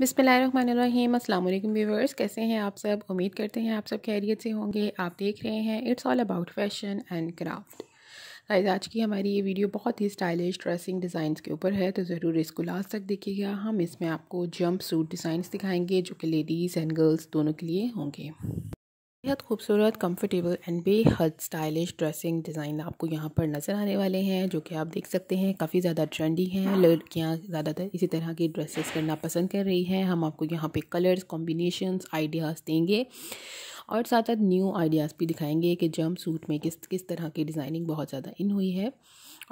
बिसमीम अल्लाम व्यूवर्स कैसे हैं आप सब उम्मीद करते हैं आप सब खैरियत से होंगे आप देख रहे हैं it's all about fashion and craft guys आज की हमारी ये वीडियो बहुत ही स्टाइलिश ड्रेसिंग डिज़ाइंस के ऊपर है तो ज़रूर इसको लास्ट तक देखिएगा हम इसमें आपको जंप सूट डिज़ाइंस दिखाएंगे जो कि लेडीज़ एंड गर्ल्स दोनों के लिए होंगे बेहद खूबसूरत कंफर्टेबल एंड बेहद स्टाइलिश ड्रेसिंग डिज़ाइन आपको यहाँ पर नज़र आने वाले हैं जो कि आप देख सकते हैं काफ़ी ज़्यादा ट्रेंडी हैं लड़कियाँ ज़्यादातर इसी तरह की ड्रेसेस करना पसंद कर रही हैं हम आपको यहाँ पे कलर्स कॉम्बिनेशंस आइडियाज़ देंगे और साथ साथ न्यू आइडियाज़ भी दिखाएंगे कि जम सूट में किस किस तरह की डिज़ाइनिंग बहुत ज़्यादा इन हुई है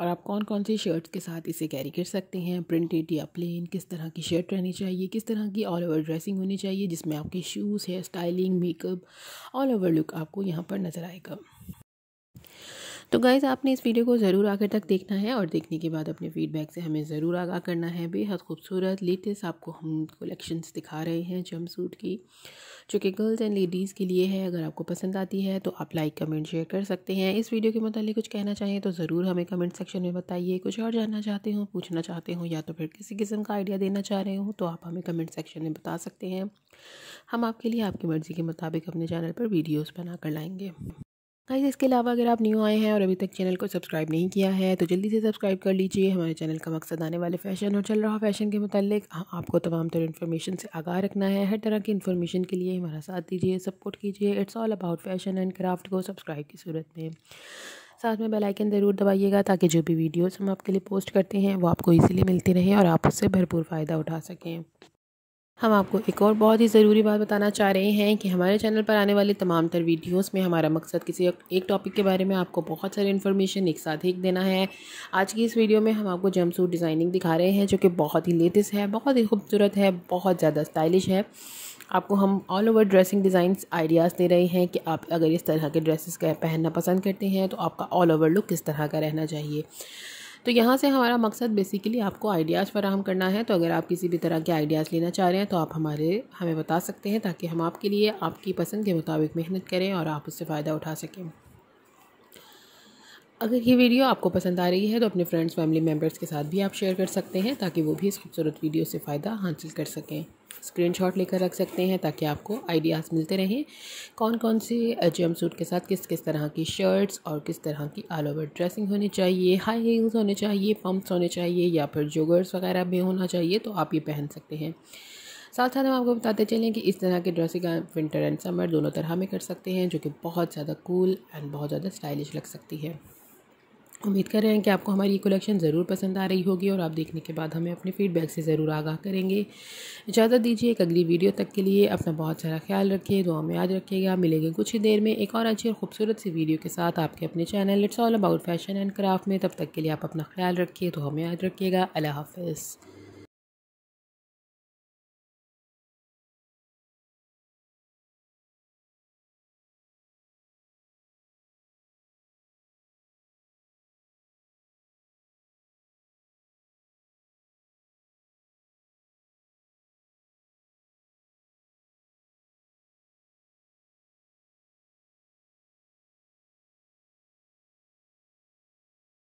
और आप कौन कौन सी शर्ट्स के साथ इसे कैरी कर सकते हैं प्रिंटेड या प्लेन किस तरह की शर्ट रहनी चाहिए किस तरह की ऑल ओवर ड्रेसिंग होनी चाहिए जिसमें आपके shoes hair styling makeup all over look आपको यहाँ पर नज़र आएगा तो गाइज़ आपने इस वीडियो को ज़रूर आखिर तक देखना है और देखने के बाद अपने फीडबैक से हमें ज़रूर आगाह करना है बेहद खूबसूरत लेटेस्ट आपको हम कलेक्शंस दिखा रहे हैं जम सूट की जो कि गर्ल्स एंड लेडीज़ के लिए है अगर आपको पसंद आती है तो आप लाइक कमेंट शेयर कर सकते हैं इस वीडियो के मतलब कुछ कहना चाहें तो ज़रूर हमें कमेंट सेक्शन में बताइए कुछ और जानना चाहते हो पूछना चाहते हो या तो फिर किसी किस्म का आइडिया देना चाह रहे हो तो आप हमें कमेंट सेक्शन में बता सकते हैं हम आपके लिए आपकी मर्ज़ी के मुताबिक अपने चैनल पर वीडियोज़ बनाकर लाएंगे गाइस इसके अलावा अगर आप न्यू आए हैं और अभी तक चैनल को सब्सक्राइब नहीं किया है तो जल्दी से सब्सक्राइब कर लीजिए हमारे चैनल का मकसद आने वाले फ़ैशन और चल रहा फ़ैशन के मतलब आपको तमाम तरह इन्फॉर्मेशन से आगाह रखना है हर तरह की इन्फॉर्मेशन के लिए हमारा साथ दीजिए सपोर्ट कीजिए it's all about fashion and craft को सब्सक्राइब की सूरत में साथ में बेल आइकन ज़रूर दबाइएगा ताकि जो भी वीडियोस हम आपके लिए पोस्ट करते हैं वो आपको इजीली मिलती रहे और आप उससे भरपूर फ़ायदा उठा सकें हम आपको एक और बहुत ही ज़रूरी बात बताना चाह रहे हैं कि हमारे चैनल पर आने वाले तमाम तर वीडियोस में हमारा मकसद किसी एक टॉपिक के बारे में आपको बहुत सारी इन्फॉर्मेशन एक साथ ही देना है आज की इस वीडियो में हम आपको जम सूट डिज़ाइनिंग दिखा रहे हैं जो कि बहुत ही लेटेस्ट है बहुत ही खूबसूरत है बहुत ज़्यादा स्टाइलिश है आपको हम all over dressing design ideas दे रहे हैं कि आप अगर इस तरह के ड्रेसेस का पहनना पसंद करते हैं तो आपका ऑल ओवर लुक किस तरह का रहना चाहिए तो यहाँ से हमारा मकसद बेसिकली आपको आइडियाज़ फराहम करना है तो अगर आप किसी भी तरह के आइडियाज़ लेना चाह रहे हैं तो आप हमारे हमें बता सकते हैं ताकि हम आपके लिए आपकी पसंद के मुताबिक मेहनत करें और आप उससे फ़ायदा उठा सकें अगर ये वीडियो आपको पसंद आ रही है तो अपने फ्रेंड्स फैमिली मेम्बर्स के साथ भी आप शेयर कर सकते हैं ताकि वो भी इस खूबसूरत वीडियो से फ़ायदा हासिल कर सकें स्क्रीनशॉट लेकर रख सकते हैं ताकि आपको आइडियाज़ मिलते रहें कौन कौन से जम सूट के साथ किस किस तरह की शर्ट्स और किस तरह की ऑल ओवर ड्रेसिंग होनी चाहिए हाई हील्स होने चाहिए पम्प्स होने चाहिए या फिर जोगर्स वगैरह भी होना चाहिए तो आप ये पहन सकते हैं साथ साथ हम आपको बताते चलें कि इस तरह के ड्रेसिंग आप विंटर एंड समर दोनों तरह में कर सकते हैं जो कि बहुत ज़्यादा कूल एंड बहुत ज़्यादा स्टाइलिश लग सकती है उम्मीद कर रहे हैं कि आपको हमारी ये कलेक्शन ज़रूर पसंद आ रही होगी और आप देखने के बाद हमें अपने फीडबैक से ज़रूर आगाह करेंगे इजाज़त दीजिए एक अगली वीडियो तक के लिए अपना बहुत सारा ख्याल रखिए दुआ में याद रखिएगा मिलेंगे कुछ ही देर में एक और अच्छी और खूबसूरत सी वीडियो के साथ आपके अपने channel it's all about fashion and craft में तब तक के लिए आप अपना ख्याल रखिए दुआ में याद रखिएगा अल्लाह हाफिज़